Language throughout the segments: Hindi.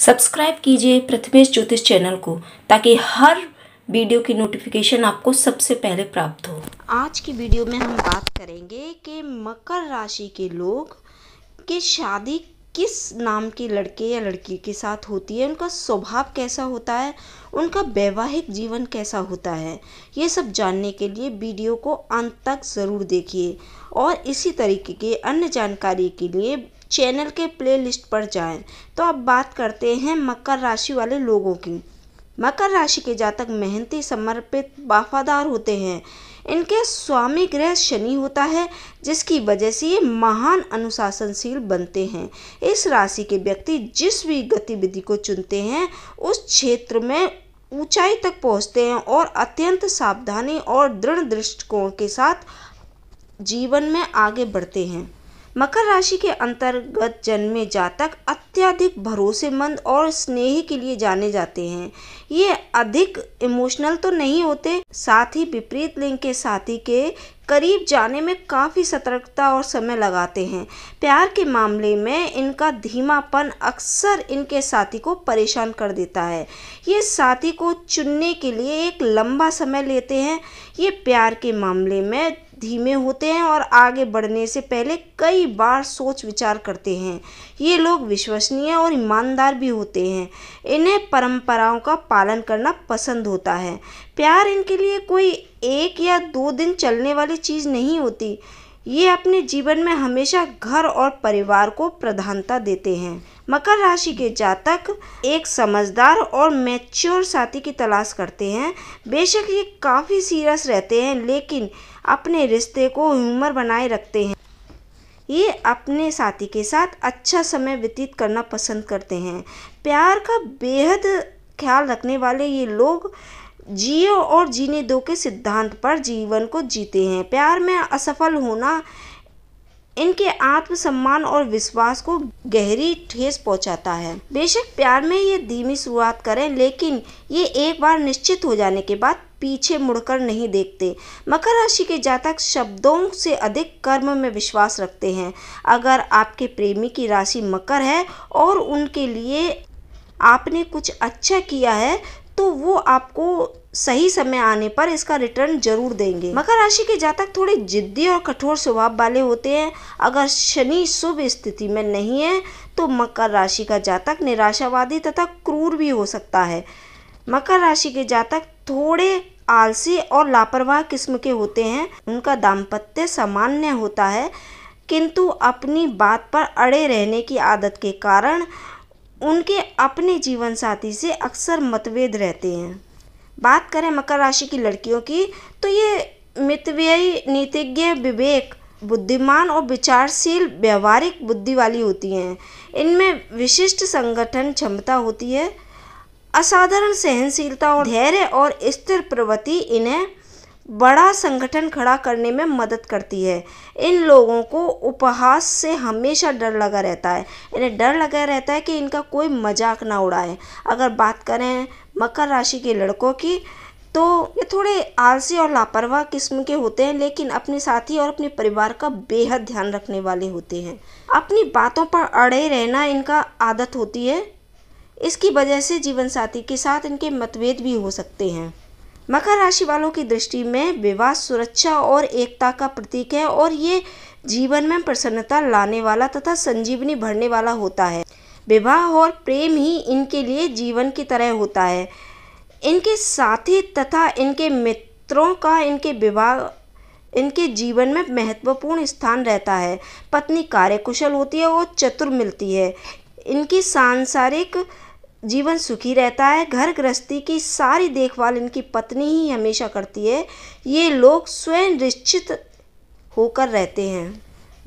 सब्सक्राइब कीजिए प्रथमेश ज्योतिष चैनल को ताकि हर वीडियो की नोटिफिकेशन आपको सबसे पहले प्राप्त हो आज की वीडियो में हम बात करेंगे कि मकर राशि के लोग के शादी किस नाम के लड़के या लड़की के साथ होती है उनका स्वभाव कैसा होता है उनका वैवाहिक जीवन कैसा होता है ये सब जानने के लिए वीडियो को अंत तक ज़रूर देखिए और इसी तरीके के अन्य जानकारी के लिए चैनल के प्लेलिस्ट पर जाएं तो अब बात करते हैं मकर राशि वाले लोगों की मकर राशि के जातक मेहनती समर्पित वफादार होते हैं इनके स्वामी ग्रह शनि होता है जिसकी वजह से ये महान अनुशासनशील बनते हैं इस राशि के व्यक्ति जिस भी गतिविधि को चुनते हैं उस क्षेत्र में ऊंचाई तक पहुंचते हैं और अत्यंत सावधानी और दृढ़ दृष्टिकोण के साथ जीवन में आगे बढ़ते हैं मकर राशि के अंतर्गत जन्मे जातक अत्यधिक भरोसेमंद और स्नेही के लिए जाने जाते हैं ये अधिक इमोशनल तो नहीं होते साथ ही विपरीत लिंग के साथी के करीब जाने में काफ़ी सतर्कता और समय लगाते हैं प्यार के मामले में इनका धीमापन अक्सर इनके साथी को परेशान कर देता है ये साथी को चुनने के लिए एक लंबा समय लेते हैं ये प्यार के मामले में धीमे होते हैं और आगे बढ़ने से पहले कई बार सोच विचार करते हैं ये लोग विश्वसनीय और ईमानदार भी होते हैं इन्हें परंपराओं का पालन करना पसंद होता है प्यार इनके लिए कोई एक या दो दिन चलने वाली चीज़ नहीं होती ये अपने जीवन में हमेशा घर और परिवार को प्रधानता देते हैं मकर राशि के जातक एक समझदार और मैच्योर साथी की तलाश करते हैं बेशक ये काफ़ी सीरियस रहते हैं लेकिन अपने रिश्ते को ह्यूमर बनाए रखते हैं ये अपने साथी के साथ अच्छा समय व्यतीत करना पसंद करते हैं प्यार का बेहद ख्याल रखने वाले ये लोग जियो और जीने दो के सिद्धांत पर जीवन को जीते हैं प्यार में असफल होना इनके आत्मसम्मान और विश्वास को गहरी ठेस पहुंचाता है बेशक प्यार में ये धीमी शुरुआत करें लेकिन ये एक बार निश्चित हो जाने के बाद पीछे मुड़कर नहीं देखते मकर राशि के जातक शब्दों से अधिक कर्म में विश्वास रखते हैं अगर आपके प्रेमी की राशि मकर है और उनके लिए आपने कुछ अच्छा किया है तो वो आपको सही समय आने पर इसका रिटर्न जरूर देंगे मकर राशि के जातक थोड़े जिद्दी और कठोर स्वभाव वाले होते हैं अगर शनि शुभ स्थिति में नहीं है तो मकर राशि का जातक निराशावादी तथा क्रूर भी हो सकता है मकर राशि के जातक थोड़े आलसी और लापरवाह किस्म के होते हैं उनका दाम्पत्य सामान्य होता है किंतु अपनी बात पर अड़े रहने की आदत के कारण उनके अपने जीवन साथी से अक्सर मतभेद रहते हैं बात करें मकर राशि की लड़कियों की तो ये मितव्ययी नीतिज्ञ विवेक बुद्धिमान और विचारशील व्यवहारिक बुद्धि वाली होती हैं इनमें विशिष्ट संगठन क्षमता होती है असाधारण सहनशीलता और धैर्य और स्थिर प्रवृत्ति इन्हें बड़ा संगठन खड़ा करने में मदद करती है इन लोगों को उपहास से हमेशा डर लगा रहता है इन्हें डर लगा रहता है कि इनका कोई मजाक ना उड़ाए अगर बात करें मकर राशि के लड़कों की तो ये थोड़े आलसी और लापरवाह किस्म के होते हैं लेकिन अपने साथी और अपने परिवार का बेहद ध्यान रखने वाले होते हैं अपनी बातों पर अड़े रहना इनका आदत होती है इसकी वजह से जीवन साथी के साथ इनके मतभेद भी हो सकते हैं मकर राशि वालों की दृष्टि में विवाह सुरक्षा और एकता का प्रतीक है और ये जीवन में प्रसन्नता लाने वाला तथा संजीवनी भरने वाला होता है विवाह और प्रेम ही इनके लिए जीवन की तरह होता है इनके साथी तथा इनके मित्रों का इनके विवाह इनके जीवन में महत्वपूर्ण स्थान रहता है पत्नी कार्यकुशल होती है और चतुर मिलती है इनकी सांसारिक जीवन सुखी रहता है घर गृहस्थी की सारी देखभाल इनकी पत्नी ही हमेशा करती है ये लोग स्वयं निश्चित होकर रहते हैं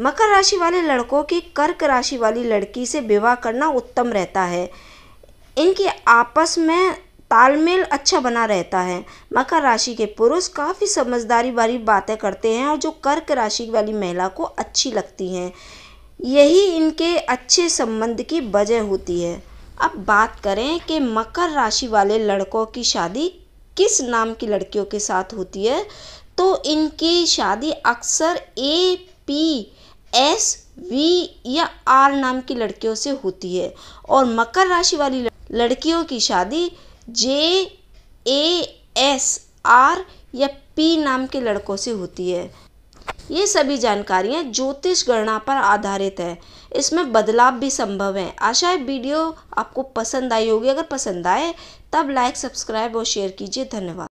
मकर राशि वाले लड़कों की कर्क राशि वाली लड़की से विवाह करना उत्तम रहता है इनके आपस में तालमेल अच्छा बना रहता है मकर राशि के पुरुष काफ़ी समझदारी वाली बातें करते हैं और जो कर्क राशि वाली महिला को अच्छी लगती हैं यही इनके अच्छे संबंध की वजह होती है अब बात करें कि मकर राशि वाले लड़कों की शादी किस नाम की लड़कियों के साथ होती है तो इनकी शादी अक्सर ए पी एस वी या आर नाम की लड़कियों से होती है और मकर राशि वाली लड़कियों की शादी जे ए एस आर या पी नाम के लड़कों से होती है ये सभी जानकारियाँ ज्योतिष गणना पर आधारित है इसमें बदलाव भी संभव है आशा है वीडियो आपको पसंद आई होगी अगर पसंद आए तब लाइक सब्सक्राइब और शेयर कीजिए धन्यवाद